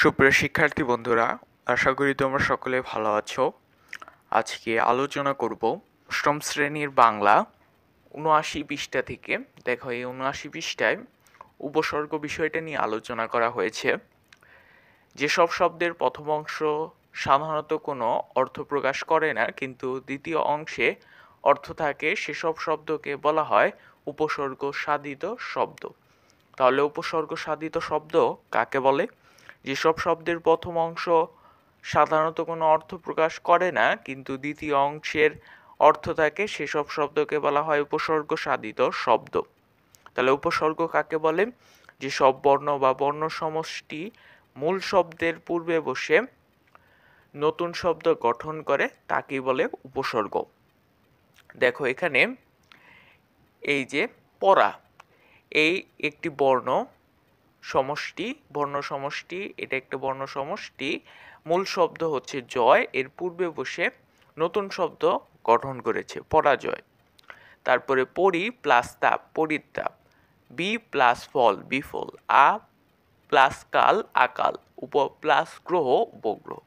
সুপ্রিয় শিক্ষার্থী বন্ধুরা আশা করি তোমরা সকলে ভালো আছো আজকে আলোচনা করব অষ্টম শ্রেণীর বাংলা উনআশি পৃষ্ঠা থেকে দেখো এই উনআশি পৃষ্ঠায় উপসর্গ বিষয়টা নিয়ে আলোচনা করা হয়েছে যেসব শব্দের প্রথম অংশ সাধারণত কোনো অর্থ প্রকাশ করে না কিন্তু দ্বিতীয় অংশে অর্থ থাকে সেসব শব্দকে বলা হয় উপসর্গ সাধিত শব্দ তাহলে উপসর্গ সাধিত শব্দ কাকে বলে যেসব শব্দের প্রথম অংশ সাধারণত কোনো অর্থ প্রকাশ করে না কিন্তু দ্বিতীয় অংশের অর্থ থাকে সেসব শব্দকে বলা হয় উপসর্গ সাধিত শব্দ তাহলে উপসর্গ কাকে বলে যে সব বর্ণ বা বর্ণ সমষ্টি মূল শব্দের পূর্বে বসে নতুন শব্দ গঠন করে তাকেই বলে উপসর্গ দেখো এখানে এই যে পরা এই একটি বর্ণ সমষ্টি বর্ণ সমষ্টি এটা একটা বর্ণ সমষ্টি মূল শব্দ হচ্ছে জয় এর পূর্বে বসে নতুন শব্দ গঠন করেছে পরাজয় তারপরে পরি প্লাস তাপ পরিতাপ বি প্লাস ফল বিফল আ প্লাস কাল আকাল উপ প্লাস গ্রহ উপগ্রহ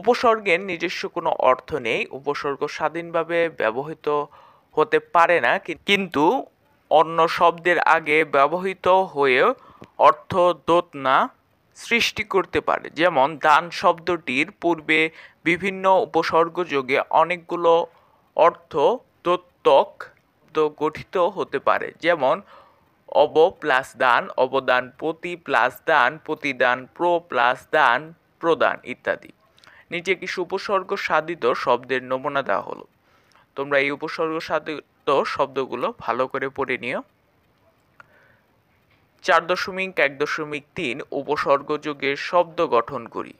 উপসর্গের নিজস্ব কোনো অর্থ নেই উপসর্গ স্বাধীনভাবে ব্যবহৃত হতে পারে না কিন্তু অন্য শব্দের আগে ব্যবহৃত হয়েও অর্থ দোতনা সৃষ্টি করতে পারে যেমন দান শব্দটির পূর্বে বিভিন্ন উপসর্গযোগে অনেকগুলো অর্থ দত্তক গঠিত হতে পারে যেমন অব প্লাস দান অবদান প্রতি প্লাস দান প্রতিদান প্রো প্লাস দান প্রদান ইত্যাদি নিচে কিছু উপসর্গ সাধিত শব্দের নমুনা দেওয়া হলো তোমরা এই উপসর্গ সাধিত শব্দগুলো ভালো করে পড়ে নিও চার দশমিক এক দশমিক তিন উপসর্গযোগের শব্দ গঠন করি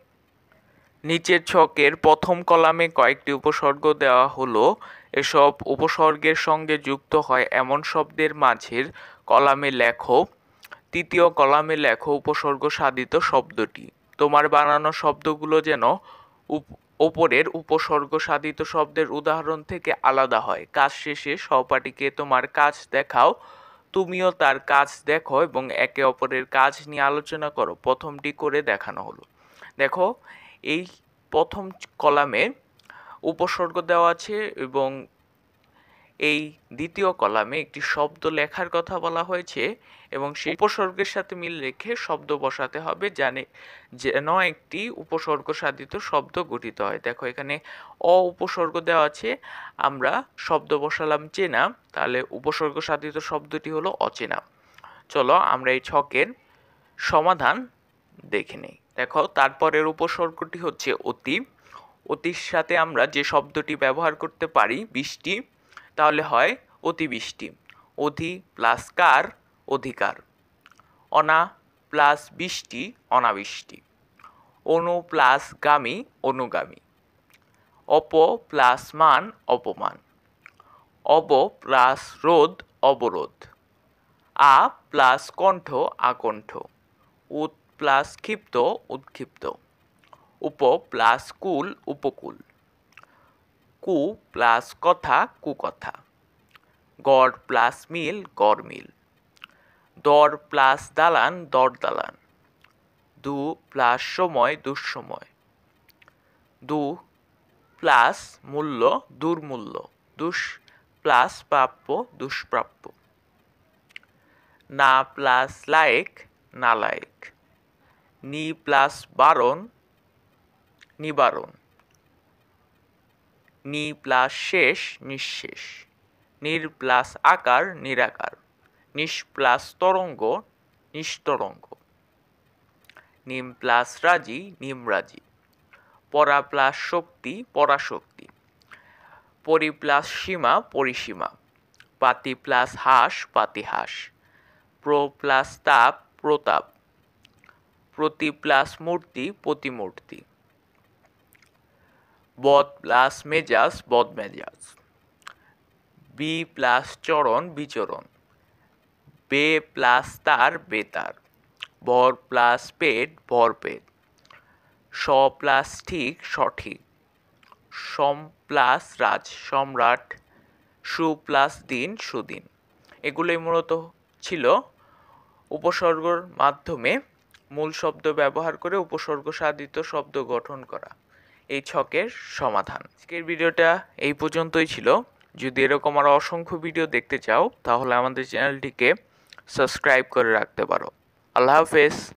নিচের ছকের প্রথম কলামে কয়েকটি উপসর্গ দেওয়া হলো এসব উপসর্গের সঙ্গে যুক্ত হয় এমন শব্দের মাঝের কলামে লেখো তৃতীয় কলামে লেখো উপসর্গ সাধিত শব্দটি তোমার বানানো শব্দগুলো যেন ওপরের উপসর্গ সাধিত শব্দের উদাহরণ থেকে আলাদা হয় কাজ শেষে সহপাঠীকে তোমার কাজ দেখাও তুমিও তার কাজ দেখো এবং একে অপরের কাজ নিয়ে আলোচনা করো প্রথমটি করে দেখানো হলো দেখো এই প্রথম কলামে উপসর্গ দেওয়া আছে এবং এই দ্বিতীয় কলামে একটি শব্দ লেখার কথা বলা হয়েছে এবং সেই উপসর্গের সাথে মিল রেখে শব্দ বসাতে হবে জানে যেন একটি উপসর্গ সাধিত শব্দ গঠিত হয় দেখো এখানে অ উপসর্গ দেওয়া আছে আমরা শব্দ বসালাম চেনা তাহলে উপসর্গ সাধিত শব্দটি হলো অচেনা চলো আমরা এই ছকের সমাধান দেখে নিই দেখো তারপরের উপসর্গটি হচ্ছে অতি অতির সাথে আমরা যে শব্দটি ব্যবহার করতে পারি বৃষ্টি তাহলে হয় অতিবৃষ্টি অধি প্লাস কার অধিকার অনা প্লাস বৃষ্টি অনাবৃষ্টি অনু প্লাস গামী অনুগামী অপ প্লাস মান অপমান অব প্লাস রোদ অবরোধ আ প্লাস কণ্ঠ আকণ্ঠ উত প্লাস ক্ষিপ্ত উৎক্ষিপ্ত উপ প্লাস কুল উপকূল কু প্লাস কথা কুকথা গড় প্লাস মিল গড় মিল দর প্লাস দালান দর দালান দু প্লাস সময় দুঃসময় দু প্লাস মূল্য দুর্মূল্য দুষ প্লাস প্রাপ্য দুষ্প্রাপ্য না প্লাস লায়েক লায়েক নি প্লাস বারণ নিবারণ নি প্লাস শেষ নিঃশেষ নির প্লাস আকার নিরাকার নিঃ প্লাস তরঙ্গ নিঃতরঙ্গ নিম প্লাস রাজি নিমরাজি পরা প্লাস শক্তি পরাশক্তি পরি প্লাস সীমা পরিসীমা পাতি প্লাস হাস পাতিহাস প্র প্লাস তাপ প্রতাপ প্রতি প্লাস মূর্তি প্রতিমূর্তি বদ প্লাস মেজাজ বদ মেজাজ বি প্লাস চরণ বিচরণ বে প্লাস তার বেতার ভর প্লাস পেট ভর পেট স প্লাস ঠিক সঠিক সম প্লাস রাজ সম্রাট সু প্লাস দিন সুদিন এগুলোই মূলত ছিল উপসর্গর মাধ্যমে মূল শব্দ ব্যবহার করে উপসর্গ সাধিত শব্দ গঠন করা এই ছকের সমাধান আজকের ভিডিওটা এই পর্যন্তই ছিল যদি এরকম আরও অসংখ্য ভিডিও দেখতে চাও তাহলে আমাদের চ্যানেলটিকে সাবস্ক্রাইব করে রাখতে পারো আল্লাহ হাফেজ